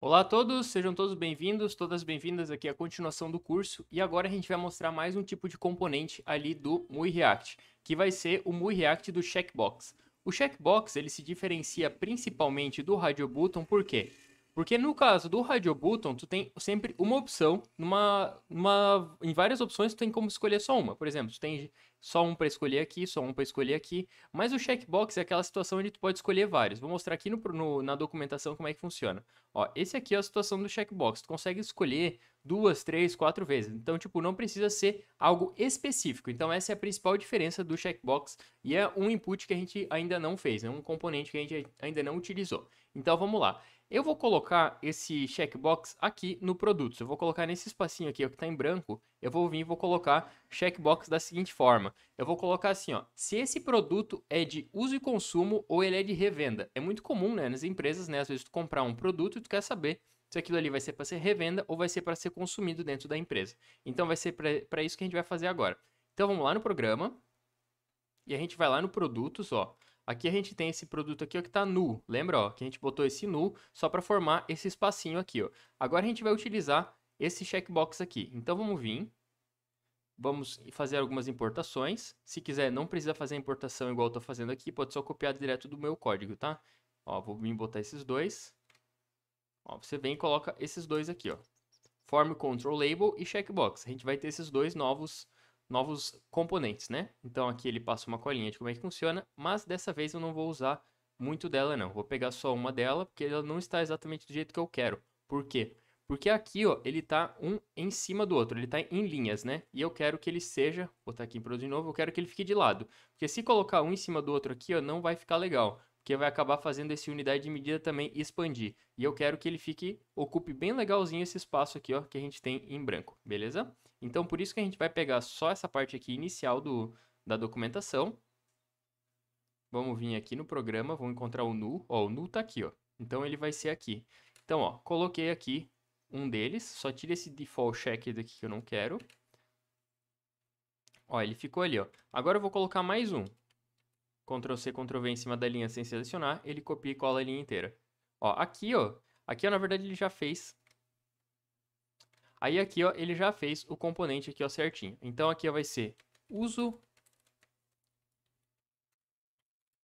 Olá a todos, sejam todos bem-vindos, todas bem-vindas aqui à continuação do curso e agora a gente vai mostrar mais um tipo de componente ali do MUI React, que vai ser o MUI React do checkbox. O checkbox ele se diferencia principalmente do radio button por quê? Porque no caso do radio button, tu tem sempre uma opção, numa, numa, em várias opções tu tem como escolher só uma. Por exemplo, tu tem só um para escolher aqui, só um para escolher aqui. Mas o checkbox é aquela situação onde tu pode escolher vários. Vou mostrar aqui no, no, na documentação como é que funciona. Ó, esse aqui é a situação do checkbox. Tu consegue escolher duas, três, quatro vezes. Então, tipo, não precisa ser algo específico. Então, essa é a principal diferença do checkbox e é um input que a gente ainda não fez, né? um componente que a gente ainda não utilizou. Então, vamos lá. Eu vou colocar esse checkbox aqui no produtos. Eu vou colocar nesse espacinho aqui ó, que está em branco. Eu vou vir e vou colocar checkbox da seguinte forma. Eu vou colocar assim, ó, se esse produto é de uso e consumo ou ele é de revenda. É muito comum né, nas empresas, né, às vezes tu comprar um produto e tu quer saber se aquilo ali vai ser para ser revenda ou vai ser para ser consumido dentro da empresa. Então vai ser para isso que a gente vai fazer agora. Então vamos lá no programa e a gente vai lá no produtos, ó. Aqui a gente tem esse produto aqui ó, que está nu, lembra ó, que a gente botou esse nu só para formar esse espacinho aqui. Ó. Agora a gente vai utilizar esse checkbox aqui. Então vamos vir, vamos fazer algumas importações. Se quiser, não precisa fazer a importação igual eu estou fazendo aqui, pode só copiar direto do meu código, tá? Ó, vou vir botar esses dois. Ó, você vem e coloca esses dois aqui, ó. Form Control Label e Checkbox. A gente vai ter esses dois novos novos componentes, né? Então aqui ele passa uma colinha de como é que funciona, mas dessa vez eu não vou usar muito dela não. Vou pegar só uma dela, porque ela não está exatamente do jeito que eu quero. Por quê? Porque aqui, ó, ele tá um em cima do outro, ele tá em linhas, né? E eu quero que ele seja, vou botar aqui em produzir de novo, eu quero que ele fique de lado. Porque se colocar um em cima do outro aqui, ó, não vai ficar legal. Porque vai acabar fazendo esse unidade de medida também expandir. E eu quero que ele fique, ocupe bem legalzinho esse espaço aqui, ó, que a gente tem em branco, beleza? Então, por isso que a gente vai pegar só essa parte aqui inicial do, da documentação. Vamos vir aqui no programa, vamos encontrar o null. Ó, o null está aqui, ó. Então, ele vai ser aqui. Então, ó, coloquei aqui um deles. Só tira esse default check daqui que eu não quero. Ó, ele ficou ali, ó. Agora eu vou colocar mais um. Ctrl-C, Ctrl-V em cima da linha sem selecionar. Ele copia e cola a linha inteira. Ó, aqui, ó. Aqui, ó, na verdade, ele já fez Aí aqui, ó, ele já fez o componente aqui, ó, certinho. Então aqui vai ser uso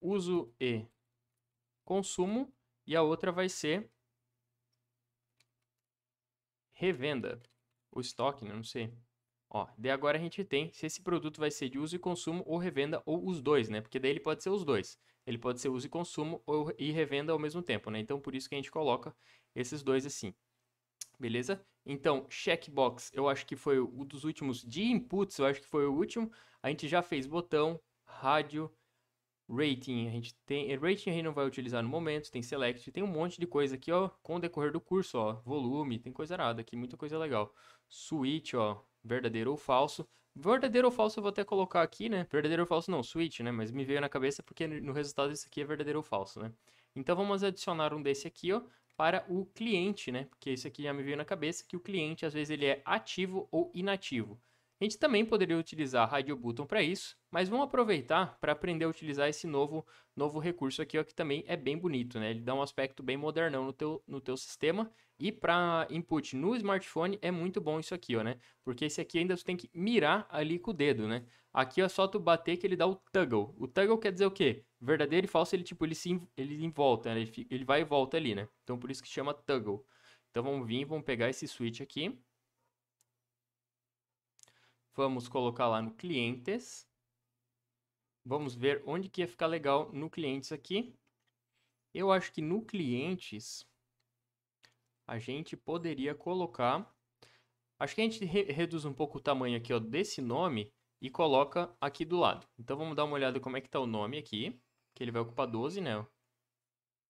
uso e consumo e a outra vai ser revenda, o estoque, né, não sei. Ó, daí agora a gente tem se esse produto vai ser de uso e consumo ou revenda ou os dois, né? Porque daí ele pode ser os dois. Ele pode ser uso e consumo ou, e revenda ao mesmo tempo, né? Então por isso que a gente coloca esses dois assim beleza? Então, checkbox, eu acho que foi um dos últimos de inputs, eu acho que foi o último. A gente já fez botão, rádio, rating, a gente tem eh, rating a gente não vai utilizar no momento, tem select, tem um monte de coisa aqui, ó, com o decorrer do curso, ó, volume, tem coisa arada aqui, muita coisa legal. Switch, ó, verdadeiro ou falso. Verdadeiro ou falso eu vou até colocar aqui, né? Verdadeiro ou falso não, switch, né? Mas me veio na cabeça porque no resultado isso aqui é verdadeiro ou falso, né? Então vamos adicionar um desse aqui, ó para o cliente, né? Porque isso aqui já me veio na cabeça que o cliente às vezes ele é ativo ou inativo. A gente também poderia utilizar Radio Button para isso, mas vamos aproveitar para aprender a utilizar esse novo, novo recurso aqui, ó, que também é bem bonito, né? Ele dá um aspecto bem modernão no teu, no teu sistema. E para input no smartphone é muito bom isso aqui, ó, né? Porque esse aqui ainda tu tem que mirar ali com o dedo, né? Aqui é só tu bater que ele dá o toggle. O toggle quer dizer o quê? Verdadeiro e falso, ele tipo, ele se ele envolta, né? ele, fica, ele vai e volta ali, né? Então por isso que chama toggle. Então vamos vir, vamos pegar esse switch aqui. Vamos colocar lá no clientes. Vamos ver onde que ia ficar legal no clientes aqui. Eu acho que no clientes a gente poderia colocar... Acho que a gente re reduz um pouco o tamanho aqui ó, desse nome e coloca aqui do lado. Então vamos dar uma olhada como é que está o nome aqui, que ele vai ocupar 12, né?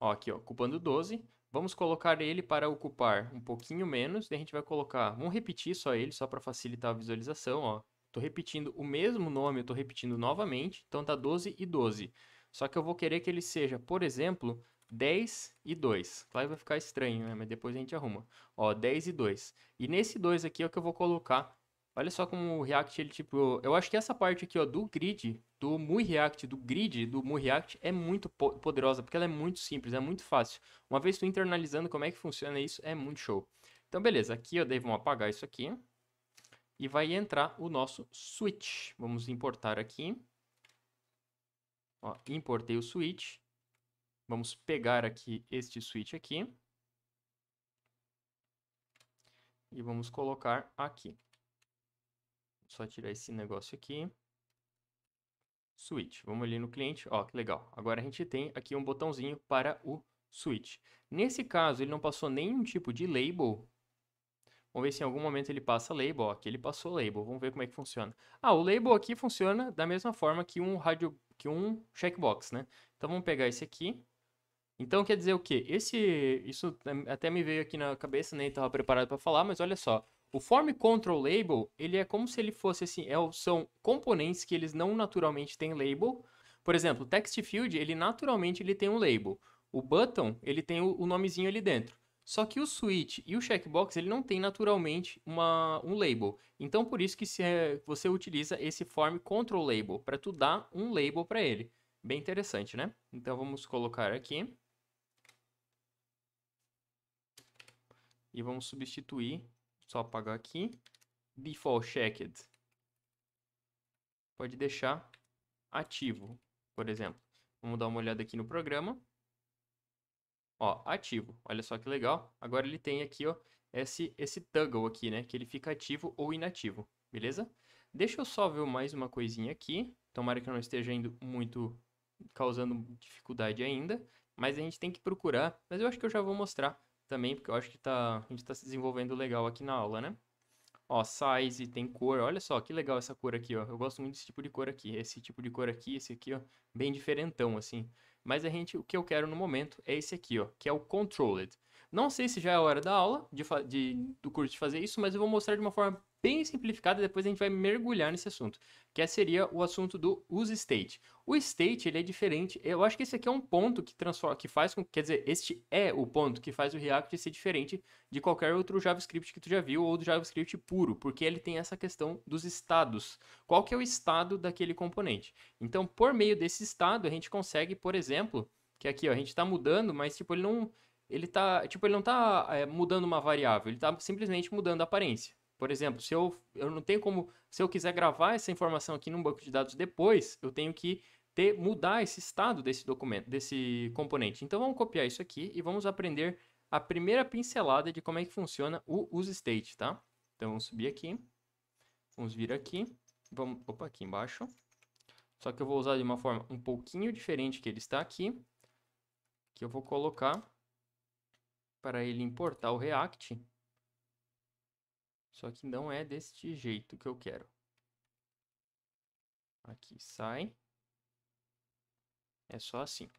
Ó, aqui ó, ocupando 12. Vamos colocar ele para ocupar um pouquinho menos, daí a gente vai colocar, vamos repetir só ele, só para facilitar a visualização, ó. Estou repetindo o mesmo nome, estou repetindo novamente, então tá 12 e 12. Só que eu vou querer que ele seja, por exemplo, 10 e 2. Claro que vai ficar estranho, né? Mas depois a gente arruma. Ó, 10 e 2. E nesse 2 aqui é o que eu vou colocar. Olha só como o React, ele tipo... Eu acho que essa parte aqui, ó, do grid, do Mui React, do grid do Mui React é muito poderosa, porque ela é muito simples, é muito fácil. Uma vez tu internalizando como é que funciona isso, é muito show. Então, beleza. Aqui, ó, daí vamos apagar isso aqui e vai entrar o nosso switch. Vamos importar aqui. Ó, importei o switch. Vamos pegar aqui este switch aqui. E vamos colocar aqui. Só tirar esse negócio aqui. Switch. Vamos ali no cliente. Ó, que legal. Agora a gente tem aqui um botãozinho para o switch. Nesse caso, ele não passou nenhum tipo de label Vamos ver se em algum momento ele passa label. Aqui ele passou label. Vamos ver como é que funciona. Ah, o label aqui funciona da mesma forma que um radio, que um checkbox, né? Então vamos pegar esse aqui. Então quer dizer o quê? Esse, isso até me veio aqui na cabeça, nem estava preparado para falar, mas olha só. O form control label, ele é como se ele fosse assim, é, são componentes que eles não naturalmente têm label. Por exemplo, o text field, ele naturalmente ele tem um label. O button, ele tem o, o nomezinho ali dentro. Só que o switch e o checkbox ele não tem naturalmente uma, um label. Então por isso que se, é, você utiliza esse form control label para tu dar um label para ele. Bem interessante, né? Então vamos colocar aqui. E vamos substituir, só apagar aqui, default checked. Pode deixar ativo, por exemplo. Vamos dar uma olhada aqui no programa. Ó, ativo. Olha só que legal. Agora ele tem aqui, ó, esse, esse toggle aqui, né? Que ele fica ativo ou inativo, beleza? Deixa eu só ver mais uma coisinha aqui. Tomara que não esteja indo muito, causando dificuldade ainda. Mas a gente tem que procurar. Mas eu acho que eu já vou mostrar também, porque eu acho que tá, a gente está se desenvolvendo legal aqui na aula, né? Ó, size, tem cor. Olha só, que legal essa cor aqui, ó. Eu gosto muito desse tipo de cor aqui. Esse tipo de cor aqui, esse aqui, ó. Bem diferentão, assim. Mas a gente, o que eu quero no momento é esse aqui, ó, que é o Controlled. Não sei se já é a hora da aula, de, de, do curso de fazer isso, mas eu vou mostrar de uma forma bem simplificada, depois a gente vai mergulhar nesse assunto, que é, seria o assunto do use state. O state, ele é diferente, eu acho que esse aqui é um ponto que transforma, que faz com, quer dizer, este é o ponto que faz o React ser diferente de qualquer outro JavaScript que tu já viu ou do JavaScript puro, porque ele tem essa questão dos estados. Qual que é o estado daquele componente? Então, por meio desse estado, a gente consegue, por exemplo, que aqui ó, a gente está mudando, mas tipo, ele não, ele tá, tipo, ele não tá é, mudando uma variável, ele tá simplesmente mudando a aparência. Por exemplo, se eu, eu não tenho como, se eu quiser gravar essa informação aqui num banco de dados depois, eu tenho que ter, mudar esse estado desse documento, desse componente. Então vamos copiar isso aqui e vamos aprender a primeira pincelada de como é que funciona o use state, tá? Então vamos subir aqui, vamos vir aqui, vamos, opa, aqui embaixo. Só que eu vou usar de uma forma um pouquinho diferente que ele está aqui, que eu vou colocar para ele importar o React. Só que não é deste jeito que eu quero. Aqui sai. É só assim.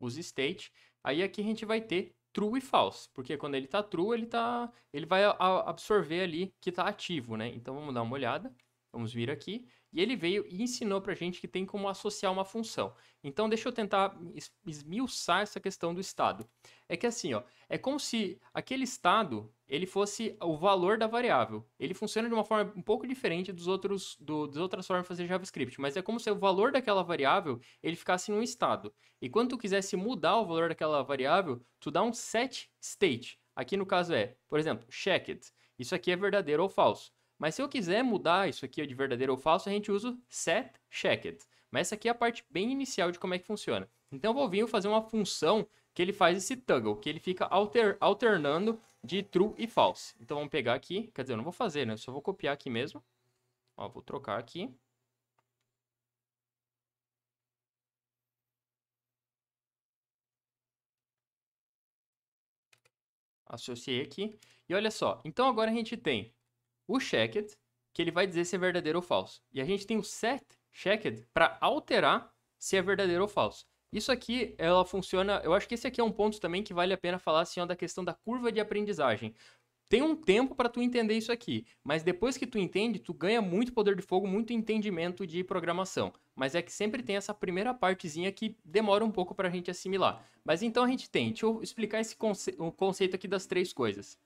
Use state. Aí aqui a gente vai ter true e false, porque quando ele está true, ele tá ele vai absorver ali que está ativo, né? Então vamos dar uma olhada. Vamos vir aqui. E ele veio e ensinou para a gente que tem como associar uma função. Então, deixa eu tentar esmiuçar essa questão do estado. É que assim, ó, é como se aquele estado ele fosse o valor da variável. Ele funciona de uma forma um pouco diferente dos outros, do, das outras formas de fazer JavaScript, mas é como se o valor daquela variável ele ficasse num estado. E quando tu quisesse mudar o valor daquela variável, tu dá um set state. Aqui no caso é, por exemplo, checked. Isso aqui é verdadeiro ou falso. Mas se eu quiser mudar isso aqui de verdadeiro ou falso, a gente usa o set checked. Mas essa aqui é a parte bem inicial de como é que funciona. Então eu vou vir fazer uma função que ele faz esse toggle, que ele fica alter, alternando de true e false. Então vamos pegar aqui, quer dizer, eu não vou fazer, né? Eu só vou copiar aqui mesmo. Ó, vou trocar aqui. Associei aqui. E olha só, então agora a gente tem o checked, que ele vai dizer se é verdadeiro ou falso. E a gente tem o set checked para alterar se é verdadeiro ou falso. Isso aqui, ela funciona. Eu acho que esse aqui é um ponto também que vale a pena falar assim, ó, da questão da curva de aprendizagem. Tem um tempo para tu entender isso aqui, mas depois que tu entende, tu ganha muito poder de fogo, muito entendimento de programação. Mas é que sempre tem essa primeira partezinha que demora um pouco para a gente assimilar. Mas então a gente tem, deixa eu explicar esse conce... o conceito aqui das três coisas.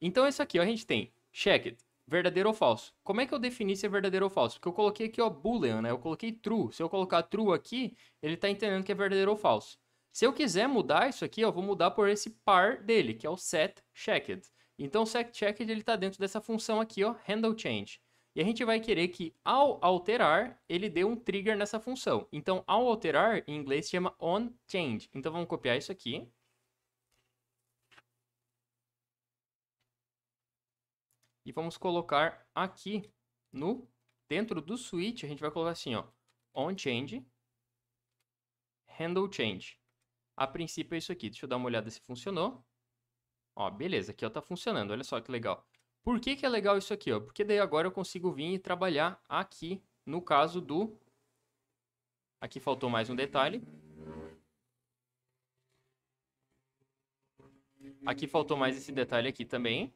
Então isso aqui, ó, a gente tem checked, verdadeiro ou falso. Como é que eu defini se é verdadeiro ou falso? Porque eu coloquei aqui, ó, boolean, né? Eu coloquei true. Se eu colocar true aqui, ele está entendendo que é verdadeiro ou falso. Se eu quiser mudar isso aqui, eu vou mudar por esse par dele, que é o set checked. Então, o set checked ele está dentro dessa função aqui, ó, handle change. E a gente vai querer que, ao alterar, ele dê um trigger nessa função. Então, ao alterar, em inglês, se chama on change. Então, vamos copiar isso aqui. e vamos colocar aqui no dentro do switch, a gente vai colocar assim, ó, on change, handle change. A princípio é isso aqui. Deixa eu dar uma olhada se funcionou. Ó, beleza, aqui ó, tá funcionando. Olha só que legal. Por que, que é legal isso aqui, ó? Porque daí agora eu consigo vir e trabalhar aqui no caso do Aqui faltou mais um detalhe. Aqui faltou mais esse detalhe aqui também.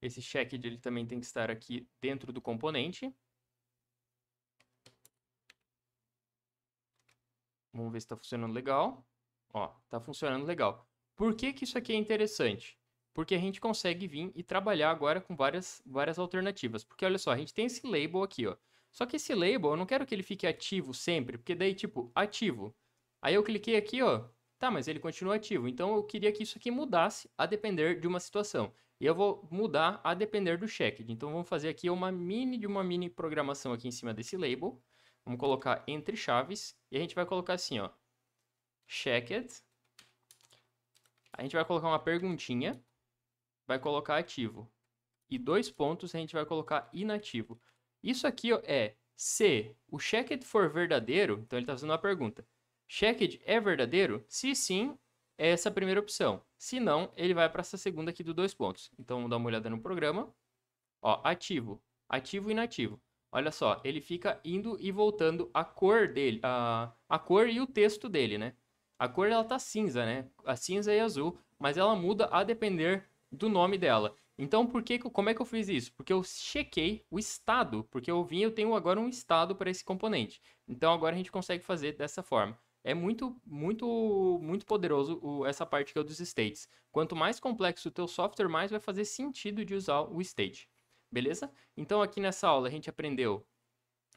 Esse checked ele também tem que estar aqui dentro do componente. Vamos ver se está funcionando legal. Ó, está funcionando legal. Por que, que isso aqui é interessante? Porque a gente consegue vir e trabalhar agora com várias, várias alternativas. Porque olha só, a gente tem esse label aqui, ó. Só que esse label, eu não quero que ele fique ativo sempre, porque daí, tipo, ativo. Aí eu cliquei aqui, ó. Tá, mas ele continua ativo. Então eu queria que isso aqui mudasse a depender de uma situação. E eu vou mudar a depender do checked. Então vamos fazer aqui uma mini de uma mini programação aqui em cima desse label. Vamos colocar entre chaves e a gente vai colocar assim, ó, checked. A gente vai colocar uma perguntinha, vai colocar ativo. E dois pontos a gente vai colocar inativo. Isso aqui ó, é se o checked for verdadeiro, então ele está fazendo uma pergunta. Checked é verdadeiro? Se sim, é essa primeira opção. Se não, ele vai para essa segunda aqui do dois pontos. Então, vamos dar uma olhada no programa. Ó, ativo, ativo e inativo. Olha só, ele fica indo e voltando a cor dele, a, a cor e o texto dele, né? A cor ela tá cinza, né? A cinza e azul, mas ela muda a depender do nome dela. Então, por que, como é que eu fiz isso? Porque eu chequei o estado, porque eu vim, eu tenho agora um estado para esse componente. Então, agora a gente consegue fazer dessa forma. É muito, muito, muito poderoso o, essa parte que é dos states. Quanto mais complexo o teu software, mais vai fazer sentido de usar o state. Beleza? Então aqui nessa aula a gente aprendeu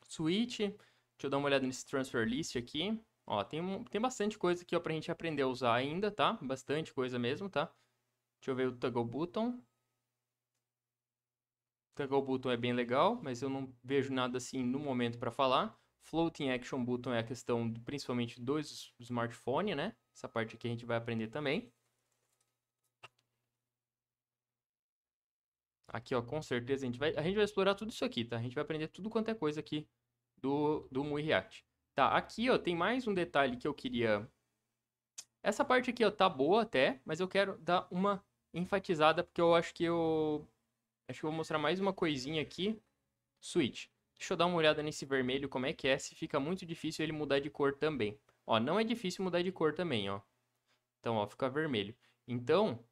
switch, deixa eu dar uma olhada nesse transfer list aqui. Ó, tem, tem bastante coisa aqui para a gente aprender a usar ainda, tá? Bastante coisa mesmo, tá? Deixa eu ver o toggle button. Toggle button é bem legal, mas eu não vejo nada assim no momento para falar. Floating Action Button é a questão principalmente dos smartphones, né? Essa parte aqui a gente vai aprender também. Aqui, ó, com certeza a gente vai, a gente vai explorar tudo isso aqui, tá? A gente vai aprender tudo quanto é coisa aqui do, do Mui React. Tá, aqui, ó, tem mais um detalhe que eu queria... Essa parte aqui, ó, tá boa até, mas eu quero dar uma enfatizada, porque eu acho que eu... Acho que eu vou mostrar mais uma coisinha aqui. Switch. Deixa eu dar uma olhada nesse vermelho, como é que é, se fica muito difícil ele mudar de cor também. Ó, não é difícil mudar de cor também, ó. Então, ó, fica vermelho. Então...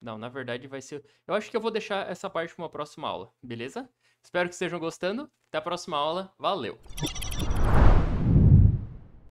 Não, na verdade vai ser... Eu acho que eu vou deixar essa parte para uma próxima aula, beleza? Espero que estejam gostando. Até a próxima aula. Valeu!